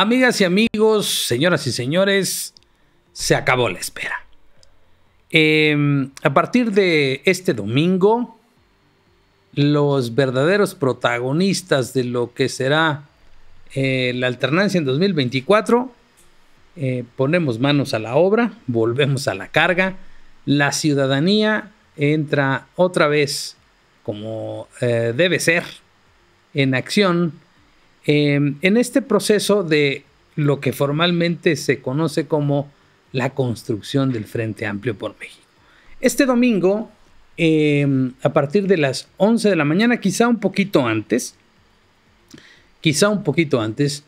Amigas y amigos, señoras y señores, se acabó la espera. Em, a partir de este domingo, los verdaderos protagonistas de lo que será eh, la alternancia en 2024, eh, ponemos manos a la obra, volvemos a la carga, la ciudadanía entra otra vez como eh, debe ser en acción Em, en este proceso de lo que formalmente se conoce como la construcción del Frente Amplio por México. Este domingo, em, a partir de las 11 de la mañana, quizá un poquito antes, quizá un poquito antes,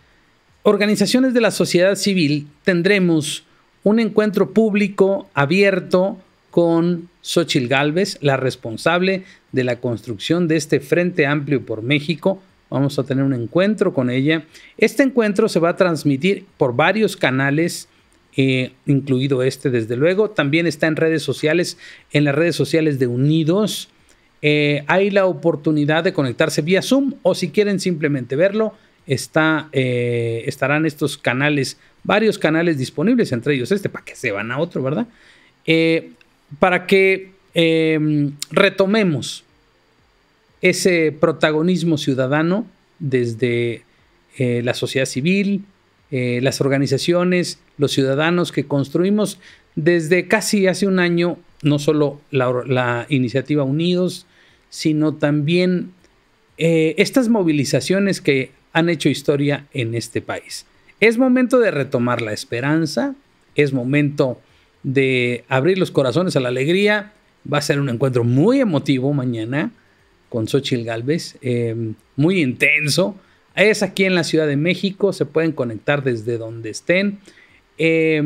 organizaciones de la sociedad civil tendremos un encuentro público abierto con Xochil Gálvez, la responsable de la construcción de este Frente Amplio por México, Vamos a tener un encuentro con ella. Este encuentro se va a transmitir por varios canales. Eh, incluido este desde luego. También está en redes sociales, en las redes sociales de Unidos. Eh, hay la oportunidad de conectarse vía Zoom o si quieren simplemente verlo, está, eh, estarán estos canales, varios canales disponibles, entre ellos este, para que se van a otro, ¿verdad? para que em, retomemos ese protagonismo ciudadano desde eh, la sociedad civil, eh, las organizaciones, los ciudadanos que construimos desde casi hace un año, no solo la, iniciativa Unidos, sino también eh, estas movilizaciones que han hecho historia en este país. Es momento de retomar la esperanza, es momento de abrir los corazones a la alegría. Va a ser un encuentro muy emotivo mañana con Xochitl Galvez, eh, muy intenso. Es aquí en la Ciudad de México, se pueden conectar desde donde estén. Eh,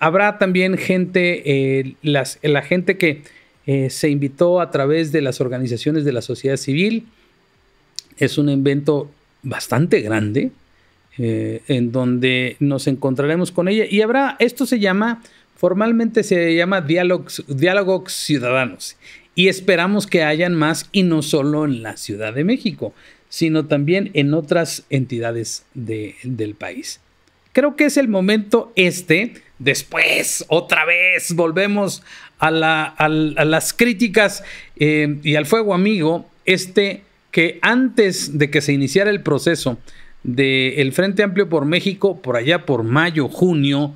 habrá también gente, eh, la gente que se invitó a través de las organizaciones de la sociedad civil. Es un evento bastante grande, en donde nos encontraremos con ella. Y habrá, esto se llama, formalmente se llama Diálogos, Diálogos Ciudadanos y esperamos que hayan más y no solo en la Ciudad de México, sino también en otras entidades del país. Creo que es el momento este. Después, otra vez, volvemos a, las críticas eh, y al fuego amigo. Este que antes de que se iniciara el proceso del Frente Amplio por México, por allá por mayo, junio,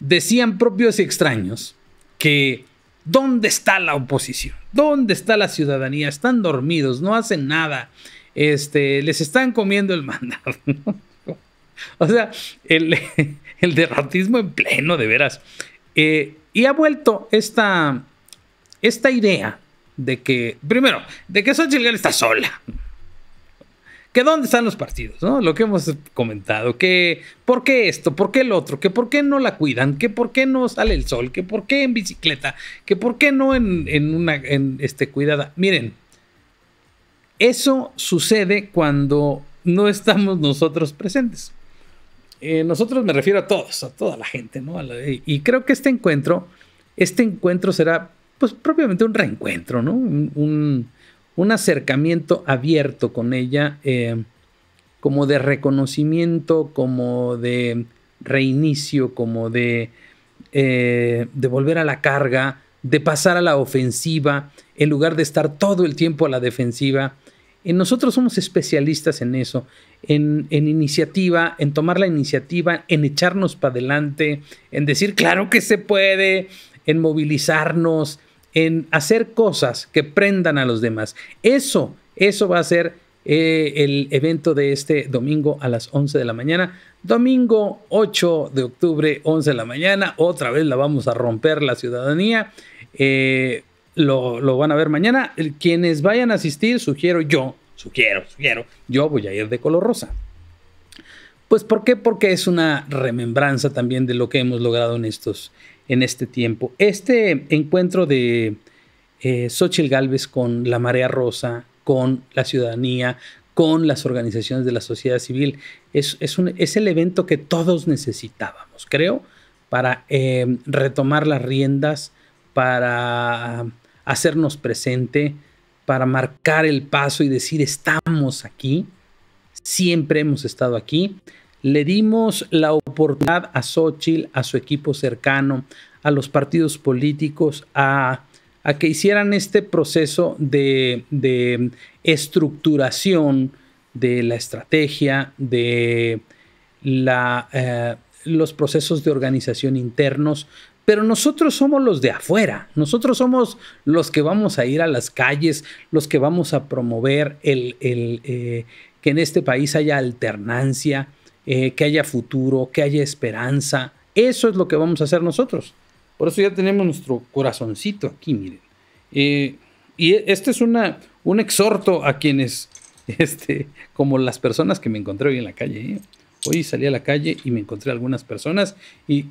decían propios y extraños que ¿Dónde está la oposición? ¿Dónde está la ciudadanía? Están dormidos, no hacen nada. Este, les están comiendo el mandato? o sea, el, el, derrotismo en pleno, de veras. Eh, y ha vuelto esta, esta idea de que, primero, de que Xochitl está sola dónde están los partidos, ¿no? Lo que hemos comentado, que por qué esto, por qué el otro, que por qué no la cuidan, que por qué no sale el sol, que por qué en bicicleta, que por qué no en, una en este, cuidada. Miren, eso sucede cuando no estamos nosotros presentes. Eh, nosotros me refiero a todos, a toda la gente, ¿no? y creo que este encuentro, este encuentro será, pues propiamente un reencuentro, ¿no? un un acercamiento abierto con ella, eh, como de reconocimiento, como de reinicio, como de, eh, de volver a la carga, de pasar a la ofensiva, en lugar de estar todo el tiempo a la defensiva. Y eh, nosotros somos especialistas en eso, en, en, iniciativa, en tomar la iniciativa, en echarnos para adelante, en decir, claro que se puede, en movilizarnos, en hacer cosas que prendan a los demás. Eso, eso va a ser eh, el evento de este domingo a las 11 de la mañana. Domingo 8 de octubre, 11 de la mañana. Otra vez la vamos a romper la ciudadanía. Eh, lo, lo, van a ver mañana. Quienes vayan a asistir, sugiero yo, sugiero, sugiero, yo voy a ir de color rosa. Pues ¿por qué? Porque es una remembranza también de lo que hemos logrado en estos en este tiempo. Este encuentro de eh, Galvez con la Marea Rosa, con la ciudadanía, con las organizaciones de la sociedad civil, es, un, es el evento que todos necesitábamos, creo, para eh, retomar las riendas, para hacernos presente, para marcar el paso y decir, estamos aquí, siempre hemos estado aquí, le dimos la oportunidad a Xochitl, a su equipo cercano, a los partidos políticos, a, que hicieran este proceso de, estructuración de la estrategia, de eh, los procesos de organización internos, pero nosotros somos los de afuera, nosotros somos los que vamos a ir a las calles, los que vamos a promover eh, que en este país haya alternancia, eh, que haya futuro, que haya esperanza. Eso es lo que vamos a hacer nosotros. Por eso ya tenemos nuestro corazoncito aquí, miren. Eh, y este es una, un exhorto a quienes, este, como las personas que me encontré hoy en la calle. ¿eh? Hoy salí a la calle y me encontré algunas personas y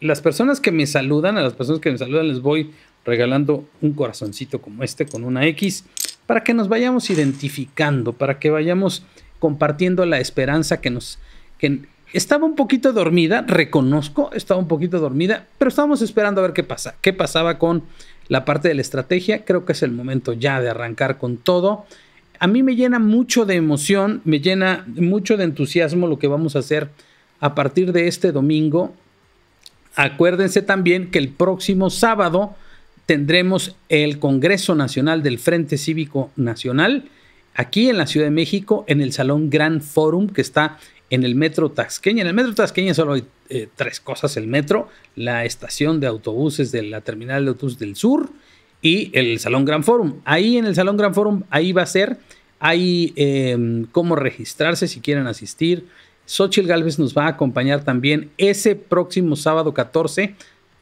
las personas que me saludan, a las personas que me saludan les voy regalando un corazoncito como este con una X para que nos vayamos identificando, para que vayamos compartiendo la esperanza que nos... Que estaba un poquito dormida, reconozco, estaba un poquito dormida, pero estábamos esperando a ver qué pasa, qué pasaba con la parte de la estrategia. Creo que es el momento ya de arrancar con todo. A mí me llena mucho de emoción, me llena mucho de entusiasmo lo que vamos a hacer a partir de este domingo. Acuérdense también que el próximo sábado tendremos el Congreso Nacional del Frente Cívico Nacional aquí en la Ciudad de México, en el Salón Gran Forum, que está en el metro Taxqueña. En el metro Taxqueña solo hay eh, tres cosas: el metro, la estación de autobuses de la terminal de autobuses del sur y el Salón Gran Forum. Ahí en el Salón Gran Forum, ahí va a ser, ahí em, cómo registrarse si quieren asistir. Xochitl Galvez nos va a acompañar también ese próximo sábado 14.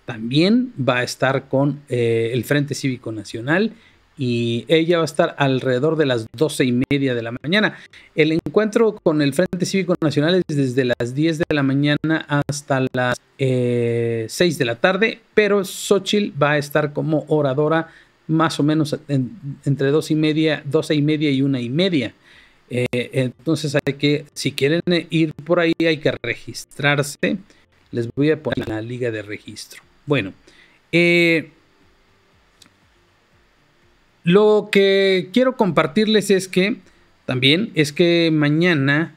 También va a estar con eh, el Frente Cívico Nacional y ella va a estar alrededor de las doce y media de la mañana. El encuentro con el Frente Cívico Nacional es desde las 10 de la mañana hasta las 6 eh, de la tarde, pero Xochitl va a estar como oradora más o menos entre dos y media, doce y media y una y media. Eh, entonces hay que, si quieren ir por ahí, hay que registrarse. Les voy a poner la liga de registro. Bueno, eh, lo que quiero compartirles es que también es que mañana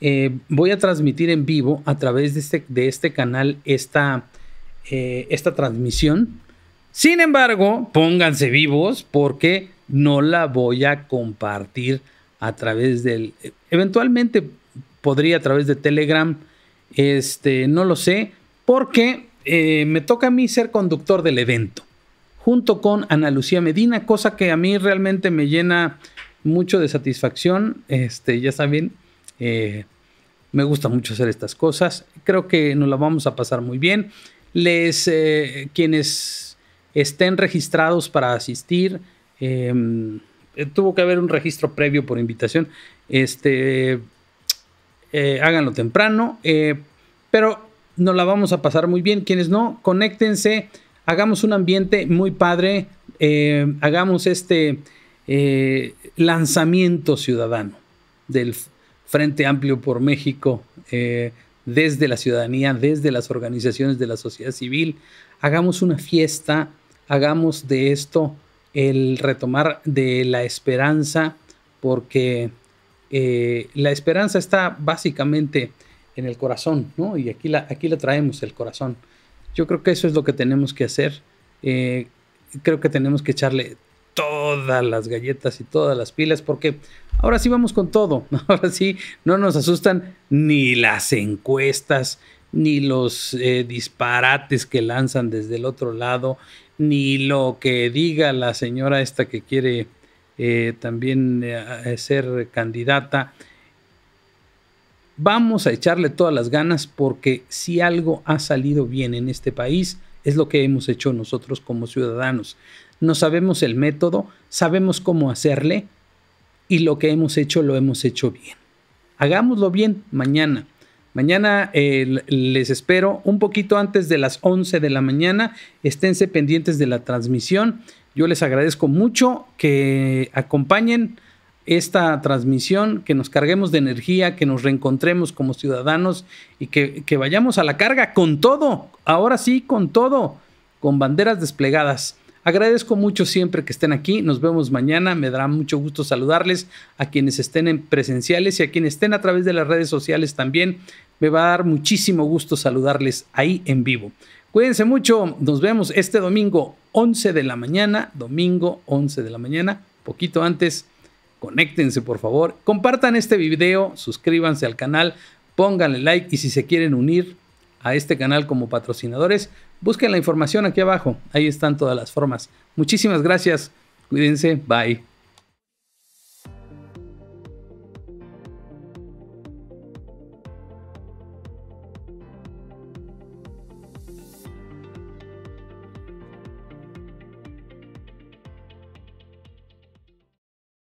eh, voy a transmitir en vivo a través de este, de este canal esta, eh, esta transmisión. Sin embargo, pónganse vivos porque no la voy a compartir a través del... Eventualmente podría a través de Telegram, este, no lo sé, porque eh, me toca a mí ser conductor del evento junto con Ana Lucía Medina, cosa que a mí realmente me llena mucho de satisfacción. Este, ya saben, eh, me gusta mucho hacer estas cosas. Creo que nos la vamos a pasar muy bien. Les, eh, quienes estén registrados para asistir, em, eh, tuvo que haber un registro previo por invitación. Este, eh, háganlo temprano, pero nos la vamos a pasar muy bien. Quienes no, conéctense hagamos un ambiente muy padre, eh, hagamos este eh, lanzamiento ciudadano del Frente Amplio por México, eh, desde la ciudadanía, desde las organizaciones de la sociedad civil, hagamos una fiesta, hagamos de esto el retomar de la esperanza, porque la esperanza está básicamente en el corazón, Y aquí la, aquí la traemos, el corazón. Yo creo que eso es lo que tenemos que hacer. Eh, creo que tenemos que echarle todas las galletas y todas las pilas, porque ahora sí vamos con todo. Ahora sí no nos asustan ni las encuestas, ni los eh, disparates que lanzan desde el otro lado, ni lo que diga la señora esta que quiere eh, también ser candidata. Vamos a echarle todas las ganas porque si algo ha salido bien en este país, es lo que hemos hecho nosotros como ciudadanos. No sabemos el método, sabemos cómo hacerle y lo que hemos hecho lo hemos hecho bien. Hagámoslo bien mañana. Mañana eh, les espero un poquito antes de las 11 de la mañana. Esténse pendientes de la transmisión. Yo les agradezco mucho que acompañen esta transmisión, que nos carguemos de energía, que nos reencontremos como ciudadanos y que, vayamos a la carga con todo, ahora sí, con todo, con banderas desplegadas. Agradezco mucho siempre que estén aquí. Nos vemos mañana. Me dará mucho gusto saludarles a quienes estén en presenciales y a quienes estén a través de las redes sociales también. Me va a dar muchísimo gusto saludarles ahí en vivo. Cuídense mucho. Nos vemos este domingo 11 de la mañana. Domingo 11 de la mañana, poquito antes conéctense por favor, compartan este video, suscríbanse al canal, pónganle like y si se quieren unir a este canal como patrocinadores, busquen la información aquí abajo, ahí están todas las formas. Muchísimas gracias, cuídense, bye.